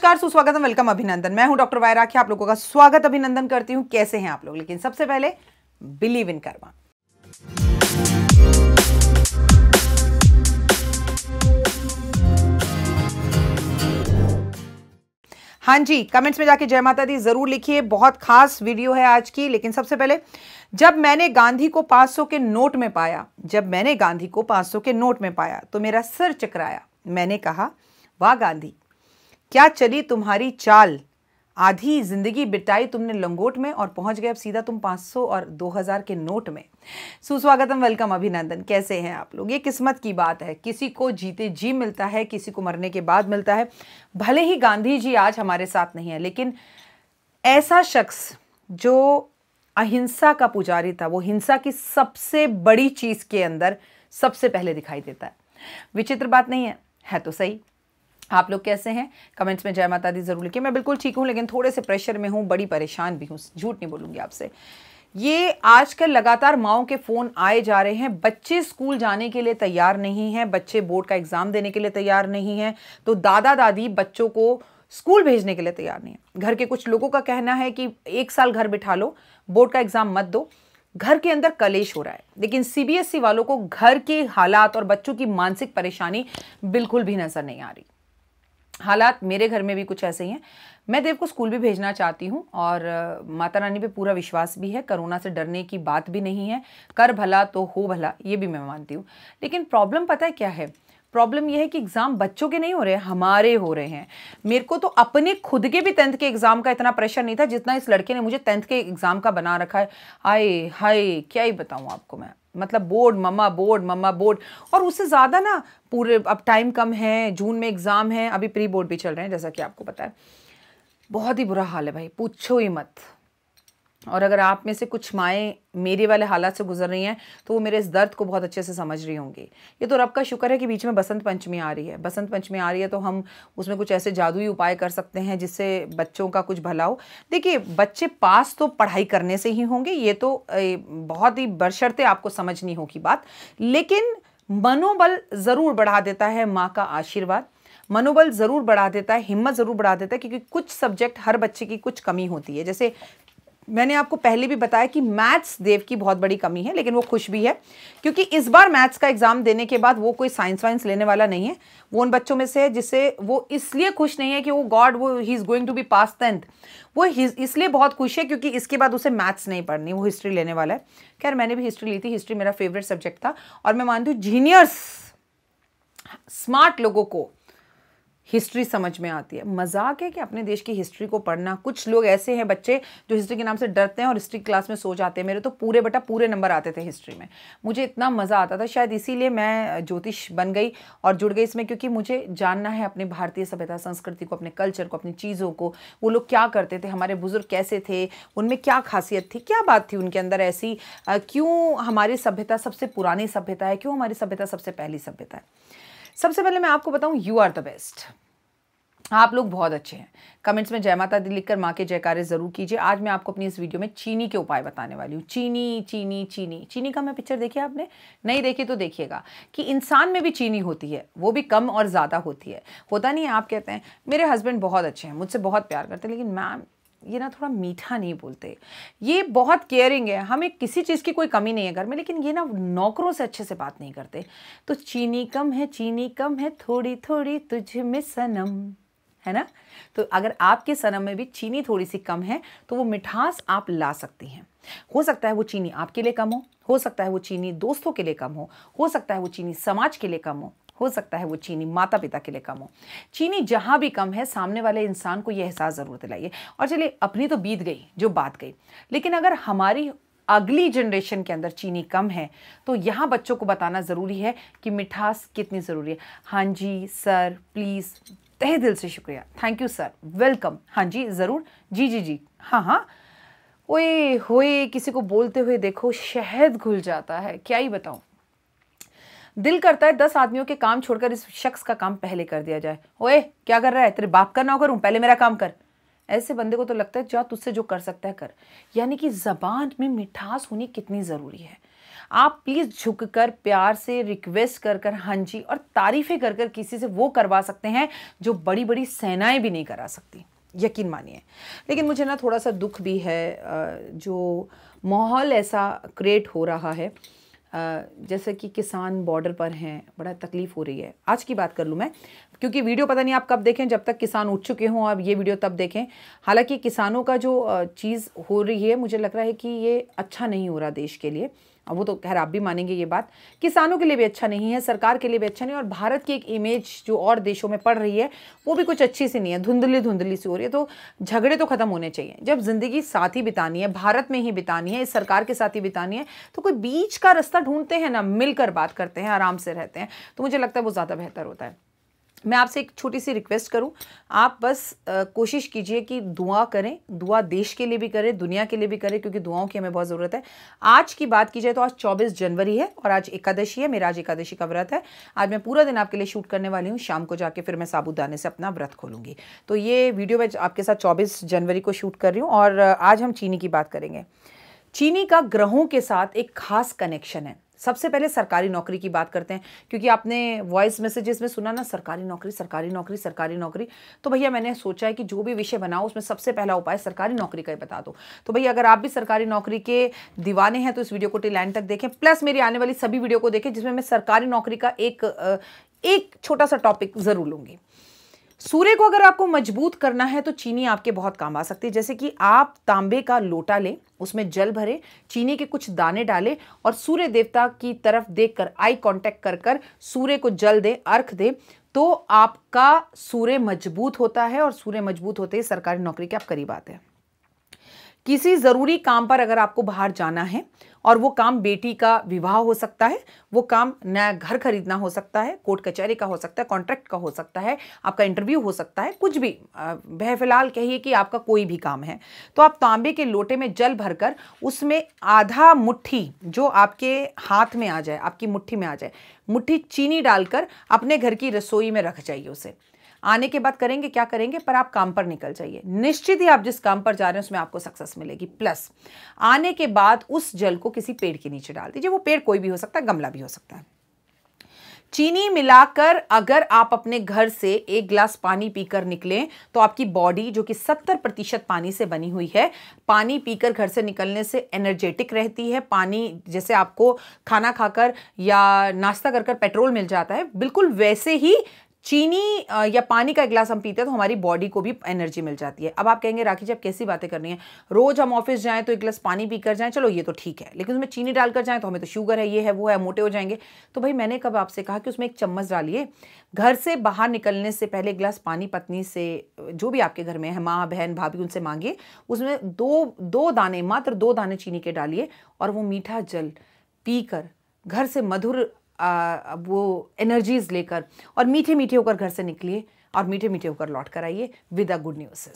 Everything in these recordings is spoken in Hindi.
नमस्कार सुस्वागतम वेलकम अभिनंदन मैं हूं डॉक्टर वायराखी आप लोगों का स्वागत अभिनंदन करती हूं कैसे हैं आप लोग लेकिन सबसे पहले बिलीव इन कर्मा हां जी कमेंट्स में जाके जय माता दी ज़रूर लिखिए बहुत खास वीडियो है आज की लेकिन सबसे पहले जब मैंने गांधी को 500 के नोट में पाया जब मैंने गांधी को 500 के नोट में पाया तो मेरा सिर चकराया मैंने कहा वाह गांधी क्या चली तुम्हारी चाल आधी जिंदगी बिताई तुमने लंगोट में और पहुंच गए अब सीधा तुम 500 और 2000 के नोट में सुस्वागतम वेलकम अभिनंदन कैसे हैं आप लोग ये किस्मत की बात है किसी को जीते जी मिलता है किसी को मरने के बाद मिलता है भले ही गांधी जी आज हमारे साथ नहीं है लेकिन ऐसा शख्स जो अहिंसा का पुजारी था वो हिंसा की सबसे बड़ी चीज़ के अंदर सबसे पहले दिखाई देता है विचित्र बात नहीं है है तो सही आप लोग कैसे हैं कमेंट्स में जय माता दी ज़रूर लिखिए मैं बिल्कुल ठीक हूँ लेकिन थोड़े से प्रेशर में हूँ बड़ी परेशान भी हूँ झूठ नहीं बोलूँगी आपसे ये आजकल लगातार माओ के फ़ोन आए जा रहे हैं बच्चे स्कूल जाने के लिए तैयार नहीं हैं बच्चे बोर्ड का एग्ज़ाम देने के लिए तैयार नहीं हैं तो दादा दादी बच्चों को स्कूल भेजने के लिए तैयार नहीं है घर के कुछ लोगों का कहना है कि एक साल घर बिठा लो बोर्ड का एग्ज़ाम मत दो घर के अंदर कलेश हो रहा है लेकिन सीबीएसई e वालों को घर के हालात और बच्चों की मानसिक परेशानी बिल्कुल भी नज़र नहीं आ रही हालात मेरे घर में भी कुछ ऐसे ही हैं मैं देव को स्कूल भी भेजना चाहती हूँ और माता रानी पे पूरा विश्वास भी है कोरोना से डरने की बात भी नहीं है कर भला तो हो भला ये भी मैं मानती हूँ लेकिन प्रॉब्लम पता है क्या है प्रॉब्लम यह है कि एग्ज़ाम बच्चों के नहीं हो रहे हमारे हो रहे हैं मेरे को तो अपने खुद के भी टेंथ के एग्ज़ाम का इतना प्रेशर नहीं था जितना इस लड़के ने मुझे टेंथ के एग्ज़ाम का बना रखा है आए हाय क्या ही बताऊँ आपको मैं मतलब बोर्ड मम्मा बोर्ड मम्मा बोर्ड और उससे ज़्यादा ना पूरे अब टाइम कम है जून में एग्ज़ाम है अभी प्री बोर्ड भी चल रहे हैं जैसा कि आपको पता है बहुत ही बुरा हाल है भाई पूछो ही मत और अगर आप में से कुछ माएँ मेरे वाले हालात से गुजर रही हैं तो वो मेरे इस दर्द को बहुत अच्छे से समझ रही होंगी ये तो रब का शुक्र है कि बीच में बसंत पंचमी आ रही है बसंत पंचमी आ रही है तो हम उसमें कुछ ऐसे जादुई उपाय कर सकते हैं जिससे बच्चों का कुछ भला हो देखिए बच्चे पास तो पढ़ाई करने से ही होंगे ये तो बहुत ही बरशरते आपको समझनी होगी बात लेकिन मनोबल ज़रूर बढ़ा देता है माँ का आशीर्वाद मनोबल ज़रूर बढ़ा देता है हिम्मत ज़रूर बढ़ा देता है क्योंकि कुछ सब्जेक्ट हर बच्चे की कुछ कमी होती है जैसे मैंने आपको पहले भी बताया कि मैथ्स देव की बहुत बड़ी कमी है लेकिन वो खुश भी है क्योंकि इस बार मैथ्स का एग्ज़ाम देने के बाद वो कोई साइंस वाइंस लेने वाला नहीं है वो उन बच्चों में से है जिससे वो इसलिए खुश नहीं है कि वो गॉड वो ही is going to be pass tenth वो इसलिए बहुत खुश है क्योंकि इसके बाद उसे मैथ्स नहीं पढ़नी वो हिस्ट्री लेने वाला है खैर मैंने भी हिस्ट्री ली थी हिस्ट्री मेरा फेवरेट सब्जेक्ट था और मैं मानती हूँ जीनियर्स स्मार्ट लोगों को हिस्ट्री समझ में आती है मजाक है कि अपने देश की हिस्ट्री को पढ़ना कुछ लोग ऐसे हैं बच्चे जो हिस्ट्री के नाम से डरते हैं और हिस्ट्री क्लास में सो जाते हैं मेरे तो पूरे बेटा पूरे नंबर आते थे हिस्ट्री में मुझे इतना मज़ा आता था शायद इसीलिए मैं ज्योतिष बन गई और जुड़ गई इसमें क्योंकि मुझे जानना है अपने भारतीय सभ्यता संस्कृति को अपने कल्चर को अपनी चीज़ों को वो लोग क्या करते थे हमारे बुज़ुर्ग कैसे थे उनमें क्या खासियत थी क्या बात थी उनके अंदर ऐसी क्यों हमारी सभ्यता सबसे पुरानी सभ्यता है क्यों हमारी सभ्यता सबसे पहली सभ्यता है सबसे पहले मैं आपको बताऊँ यू आर द बेस्ट आप लोग बहुत अच्छे हैं कमेंट्स में जय माता दी लिखकर माँ के जयकारे ज़रूर कीजिए आज मैं आपको अपनी इस वीडियो में चीनी के उपाय बताने वाली हूँ चीनी चीनी चीनी चीनी का मैं पिक्चर देखी आपने नहीं देखी तो देखिएगा कि इंसान में भी चीनी होती है वो भी कम और ज़्यादा होती है होता नहीं है आप कहते हैं मेरे हस्बैंड बहुत अच्छे हैं मुझसे बहुत प्यार करते हैं लेकिन मैम ये ना थोड़ा मीठा नहीं बोलते ये बहुत केयरिंग है हमें किसी चीज़ की कोई कमी नहीं है घर में लेकिन ये ना नौकरों से अच्छे से बात नहीं करते तो चीनी कम है चीनी कम है थोड़ी थोड़ी तुझ में सनम है ना तो अगर आपके सनम में भी चीनी थोड़ी सी कम है तो वो मिठास आप ला सकती हैं हो सकता है वो चीनी आपके लिए कम हो हो सकता है वो चीनी दोस्तों के लिए कम हो हो सकता है वो चीनी समाज के लिए कम हो हो सकता है वो चीनी माता पिता के लिए कम हो चीनी जहाँ भी कम है सामने वाले इंसान को ये एहसास ज़रूर दिलाइए और चलिए अपनी तो बीत गई जो बात गई लेकिन अगर हमारी अगली जनरेशन के अंदर चीनी कम है तो यहाँ बच्चों को बताना ज़रूरी है कि मिठास कितनी ज़रूरी है हाँ जी सर प्लीज़ तहे दिल से शुक्रिया थैंक यू सर वेलकम हाँ जी ज़रूर जी जी जी हाँ हाँ ओए होए किसी को बोलते हुए देखो शहद घुल जाता है क्या ही बताऊँ दिल करता है दस आदमियों के काम छोड़कर इस शख्स का काम पहले कर दिया जाए ओए क्या कर रहा है तेरे बाप का नौकर करूँ पहले मेरा काम कर ऐसे बंदे को तो लगता है जा तुझसे जो कर सकता है कर यानी कि जबान में मिठास होनी कितनी ज़रूरी है आप प्लीज़ झुक कर प्यार से रिक्वेस्ट कर कर हाँ जी और तारीफ़ें कर कर किसी से वो करवा सकते हैं जो बड़ी बड़ी सेनाएं भी नहीं करा सकती यकीन मानिए लेकिन मुझे ना थोड़ा सा दुख भी है जो माहौल ऐसा क्रिएट हो रहा है जैसे कि किसान बॉर्डर पर हैं बड़ा तकलीफ़ हो रही है आज की बात कर लूँ मैं क्योंकि वीडियो पता नहीं आप कब देखें जब तक किसान उठ चुके हों आप ये वीडियो तब देखें हालांकि किसानों का जो चीज़ हो रही है मुझे लग रहा है कि ये अच्छा नहीं हो रहा देश के लिए अब वो तो खैर आप भी मानेंगे ये बात किसानों के लिए भी अच्छा नहीं है सरकार के लिए भी अच्छा नहीं है और भारत की एक इमेज जो और देशों में पड़ रही है वो भी कुछ अच्छी सी नहीं है धुंधली धुंधली सी हो रही है तो झगड़े तो ख़त्म होने चाहिए जब ज़िंदगी साथ ही बितानी है भारत में ही बितानी है इस सरकार के साथ ही बितानी है तो कोई बीच का रास्ता ढूंढते हैं ना मिलकर बात करते हैं आराम से रहते हैं तो मुझे लगता है वो ज़्यादा बेहतर होता है मैं आपसे एक छोटी सी रिक्वेस्ट करूं आप बस आ, कोशिश कीजिए कि दुआ करें दुआ देश के लिए भी करें दुनिया के लिए भी करें क्योंकि दुआओं की हमें बहुत ज़रूरत है आज की बात की जाए तो आज 24 जनवरी है और आज एकादशी है मेरा आज एकादशी का व्रत है आज मैं पूरा दिन आपके लिए शूट करने वाली हूँ शाम को जाके फिर मैं साबुदाने से अपना व्रत खोलूँगी तो ये वीडियो मैं आपके साथ चौबीस जनवरी को शूट कर रही हूँ और आज हम चीनी की बात करेंगे चीनी का ग्रहों के साथ एक खास कनेक्शन है सबसे पहले सरकारी नौकरी की बात करते हैं क्योंकि आपने वॉइस मैसेजेस में सुना ना सरकारी नौकरी सरकारी नौकरी सरकारी नौकरी तो भैया मैंने सोचा है कि जो भी विषय बनाओ उसमें सबसे पहला उपाय सरकारी नौकरी का ही बता दो तो भैया अगर आप भी सरकारी नौकरी के दीवाने हैं तो इस वीडियो को टिल एंड तक देखें प्लस मेरी आने वाली सभी वीडियो को देखें जिसमें मैं सरकारी नौकरी का एक एक छोटा सा टॉपिक ज़रूर लूंगी सूर्य को अगर आपको मजबूत करना है तो चीनी आपके बहुत काम आ सकती है जैसे कि आप तांबे का लोटा लें उसमें जल भरे चीनी के कुछ दाने डालें और सूर्य देवता की तरफ देखकर आई कांटेक्ट कर कर सूर्य को जल दें अर्घ दें तो आपका सूर्य मजबूत होता है और सूर्य मजबूत होते ही सरकारी नौकरी के आप करीब आते हैं किसी ज़रूरी काम पर अगर आपको बाहर जाना है और वो काम बेटी का विवाह हो सकता है वो काम नया घर खरीदना हो सकता है कोर्ट कचहरी का हो सकता है कॉन्ट्रैक्ट का हो सकता है आपका इंटरव्यू हो सकता है कुछ भी बह फिलहाल कहिए कि आपका कोई भी काम है तो आप तांबे के लोटे में जल भरकर उसमें आधा मुट्ठी जो आपके हाथ में आ जाए आपकी मुट्ठी में आ जाए मुट्ठी चीनी डालकर अपने घर की रसोई में रख जाइए उसे आने के बाद करेंगे क्या करेंगे पर आप काम पर निकल जाइए निश्चित ही आप जिस काम पर जा रहे हैं उसमें आपको सक्सेस मिलेगी प्लस आने के बाद उस जल को किसी पेड़ के नीचे डाल दीजिए वो पेड़ कोई भी हो सकता है गमला भी हो सकता है चीनी मिलाकर अगर आप अपने घर से एक ग्लास पानी पीकर निकलें तो आपकी बॉडी जो कि 70 प्रतिशत पानी से बनी हुई है पानी पीकर घर से निकलने से एनर्जेटिक रहती है पानी जैसे आपको खाना खाकर या नाश्ता कर कर पेट्रोल मिल जाता है बिल्कुल वैसे ही चीनी या पानी का एक गिलास हम पीते हैं तो हमारी बॉडी को भी एनर्जी मिल जाती है अब आप कहेंगे राखी जी आप कैसी बातें करनी है रोज़ हम ऑफिस जाएँ तो एक गिलास पानी पीकर जाएँ चलो ये तो ठीक है लेकिन उसमें चीनी डालकर जाएँ तो हमें तो शुगर है ये है वो है मोटे हो जाएंगे तो भाई मैंने कब आपसे कहा कि उसमें एक चम्मच डालिए घर से बाहर निकलने से पहले गिलास पानी पत्नी से जो भी आपके घर में है माँ बहन भाभी उनसे मांगिए उसमें दो दो दाने मात्र दो दाने चीनी के डालिए और वो मीठा जल पी घर से मधुर आ, वो एनर्जीज़ लेकर और मीठे मीठे होकर घर से निकलिए और मीठे मीठे होकर लौट कर आइए with a good news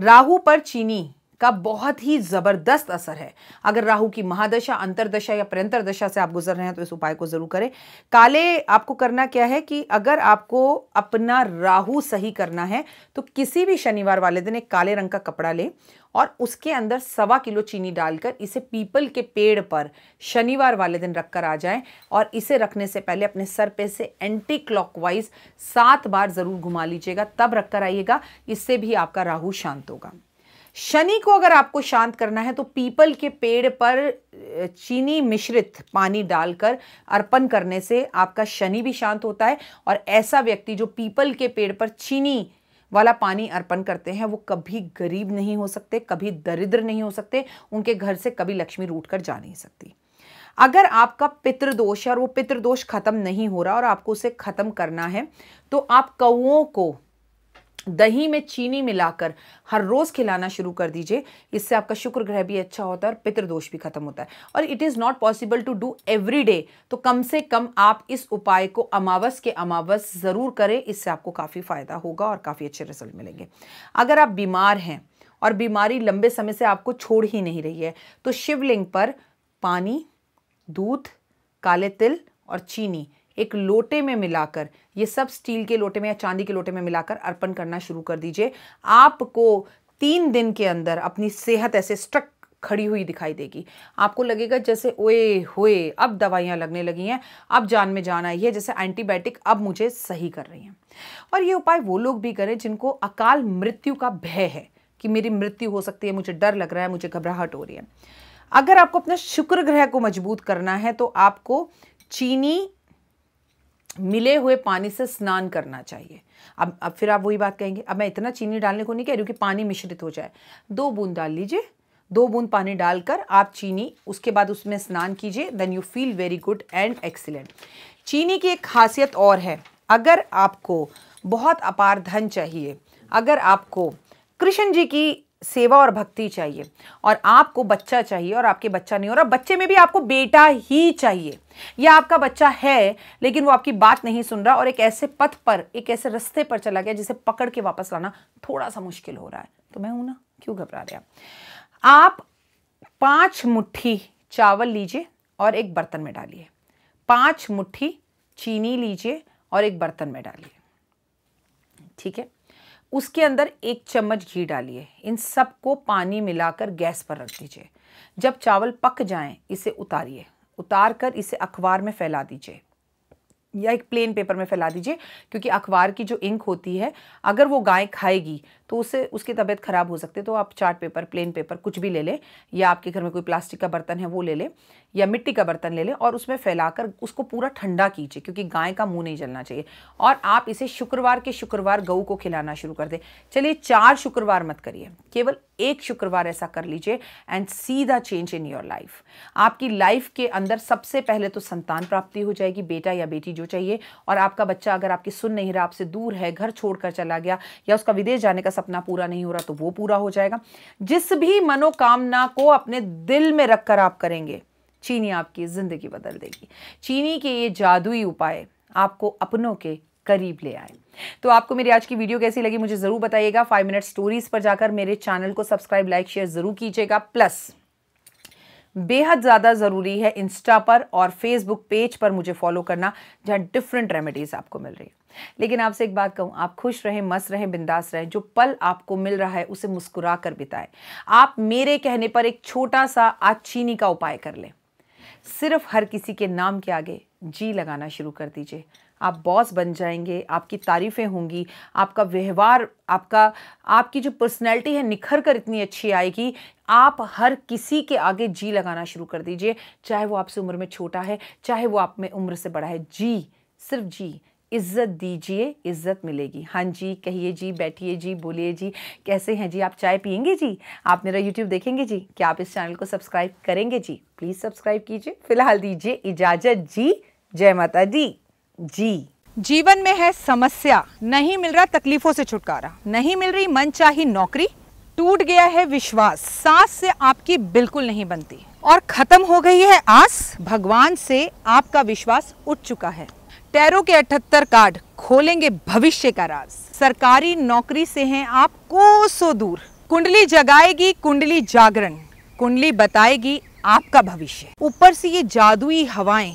Rahu पर चीनी का बहुत ही ज़बरदस्त असर है अगर राहु की महादशा अंतरदशा या प्रेंतर दशा से आप गुजर रहे हैं तो इस उपाय को ज़रूर करें काले आपको करना क्या है कि अगर आपको अपना राहु सही करना है तो किसी भी शनिवार वाले दिन एक काले रंग का कपड़ा लें और उसके अंदर सवा किलो चीनी डालकर इसे पीपल के पेड़ पर शनिवार वाले दिन रखकर आ जाएं और इसे रखने से पहले अपने सर पे से एंटी क्लॉकवाइज सात बार ज़रूर घुमा लीजिएगा तब रखकर आइएगा इससे भी आपका राहु शांत होगा शनि को अगर आपको शांत करना है तो पीपल के पेड़ पर चीनी मिश्रित पानी डालकर अर्पण करने से आपका शनि भी शांत होता है और ऐसा व्यक्ति जो पीपल के पेड़ पर चीनी वाला पानी अर्पण करते हैं वो कभी गरीब नहीं हो सकते कभी दरिद्र नहीं हो सकते उनके घर से कभी लक्ष्मी रूट कर जा नहीं सकती अगर आपका पितृदोष है और वो पितृदोष ख़त्म नहीं हो रहा और आपको उसे ख़त्म करना है तो आप कौओं को दही में चीनी मिलाकर हर रोज़ खिलाना शुरू कर दीजिए इससे आपका शुक्र ग्रह भी अच्छा होता है और पितृदोष भी खत्म होता है और it is not possible to do every day तो कम से कम आप इस उपाय को अमावस के अमावस ज़रूर करें इससे आपको काफ़ी फ़ायदा होगा और काफ़ी अच्छे रिजल्ट मिलेंगे अगर आप बीमार हैं और बीमारी लंबे समय से आपको छोड़ ही नहीं रही है तो शिवलिंग पर पानी दूध काले तिल और चीनी एक लोटे में मिलाकर ये सब स्टील के लोटे में या चांदी के लोटे में मिलाकर अर्पण करना शुरू कर दीजिए आपको तीन दिन के अंदर अपनी सेहत ऐसे स्ट्रक खड़ी हुई दिखाई देगी आपको लगेगा जैसे ओए होए अब दवाइयाँ लगने लगी हैं अब जान में जान आई है जैसे एंटीबायोटिक अब मुझे सही कर रही हैं और ये उपाय वो लोग भी करें जिनको अकाल मृत्यु का भय है कि मेरी मृत्यु हो सकती है मुझे डर लग रहा है मुझे घबराहट हो रही है अगर आपको अपना शुक्र ग्रह को मजबूत करना है तो आपको चीनी मिले हुए पानी से स्नान करना चाहिए अब अब फिर आप वही बात कहेंगे अब मैं इतना चीनी डालने को नहीं कह रही हूँ कि पानी मिश्रित हो जाए दो बूंद डाल लीजिए दो बूंद पानी डालकर आप चीनी उसके बाद उसमें स्नान कीजिए then you feel very good and excellent चीनी की एक खासियत और है अगर आपको बहुत अपार धन चाहिए अगर आपको कृष्ण जी की सेवा और भक्ति चाहिए और आपको बच्चा चाहिए और आपके बच्चा नहीं हो रहा बच्चे में भी आपको बेटा ही चाहिए या आपका बच्चा है लेकिन वो आपकी बात नहीं सुन रहा और एक ऐसे पथ पर एक ऐसे रास्ते पर चला गया जिसे पकड़ के वापस लाना थोड़ा सा मुश्किल हो रहा है तो मैं हूं ना क्यों घबरा रहे आप पांच मुट्ठी चावल लीजिए और एक बर्तन में डालिए पांच मुट्ठी चीनी लीजिए और एक बर्तन में डालिए ठीक है उसके अंदर एक चम्मच घी डालिए इन सब को पानी मिलाकर गैस पर रख दीजिए जब चावल पक जाएं इसे उतारिए उतार कर इसे अखबार में फैला दीजिए या एक प्लेन पेपर में फैला दीजिए क्योंकि अखबार की जो इंक होती है अगर वो गाय खाएगी तो उससे उसकी तबीयत ख़राब हो सकती है तो आप चार्ट पेपर प्लेन पेपर कुछ भी ले लें या आपके घर में कोई प्लास्टिक का बर्तन है वो ले लें या मिट्टी का बर्तन ले लें और उसमें फैलाकर उसको पूरा ठंडा कीजिए क्योंकि गाय का मुंह नहीं जलना चाहिए और आप इसे शुक्रवार के शुक्रवार गऊ को खिलाना शुरू कर दें चलिए चार शुक्रवार मत करिए केवल एक शुक्रवार ऐसा कर लीजिए and see the change in your life आपकी लाइफ के अंदर सबसे पहले तो संतान प्राप्ति हो जाएगी बेटा या बेटी तवज्जो चाहिए और आपका बच्चा अगर आपकी सुन नहीं रहा आपसे दूर है घर छोड़कर चला गया या उसका विदेश जाने का सपना पूरा नहीं हो रहा तो वो पूरा हो जाएगा जिस भी मनोकामना को अपने दिल में रखकर आप करेंगे चीनी आपकी ज़िंदगी बदल देगी चीनी के ये जादुई उपाय आपको अपनों के करीब ले आए तो आपको मेरी आज की वीडियो कैसी लगी मुझे ज़रूर बताइएगा फाइव मिनट स्टोरीज़ पर जाकर मेरे चैनल को सब्सक्राइब लाइक शेयर ज़रूर कीजिएगा प्लस बेहद ज़्यादा ज़रूरी है इंस्टा पर और फेसबुक पेज पर मुझे फॉलो करना जहाँ डिफरेंट रेमेडीज़ आपको मिल रही है लेकिन आपसे एक बात कहूँ आप खुश रहें मस्त रहें बिंदास रहें जो पल आपको मिल रहा है उसे मुस्कुरा कर बिताएं आप मेरे कहने पर एक छोटा सा आचीनी चीनी का उपाय कर लें सिर्फ हर किसी के नाम के आगे जी लगाना शुरू कर दीजिए आप बॉस बन जाएंगे आपकी तारीफ़ें होंगी आपका व्यवहार आपका आपकी जो पर्सनैलिटी है निखर कर इतनी अच्छी आएगी आप हर किसी के आगे जी लगाना शुरू कर दीजिए चाहे वो आपसे उम्र में छोटा है चाहे वो आप में उम्र से बड़ा है जी सिर्फ जी इज्जत दीजिए इज्जत मिलेगी हाँ जी कहिए जी बैठिए जी बोलिए जी कैसे हैं जी आप चाय पियेंगे जी आप मेरा यूट्यूब देखेंगे जी क्या आप इस चैनल को सब्सक्राइब करेंगे जी प्लीज़ सब्सक्राइब कीजिए फिलहाल दीजिए इजाज़त जी जय माता दी जी जीवन में है समस्या नहीं मिल रहा तकलीफों से छुटकारा नहीं मिल रही मन चाहिए नौकरी टूट गया है विश्वास सांस से आपकी बिल्कुल नहीं बनती और खत्म हो गई है आस भगवान से आपका विश्वास उठ चुका है टैरो के अठहत्तर कार्ड खोलेंगे भविष्य का राज सरकारी नौकरी से हैं आप कोसों दूर कुंडली जगाएगी कुंडली जागरण कुंडली बताएगी आपका भविष्य ऊपर से ये जादुई हवाएं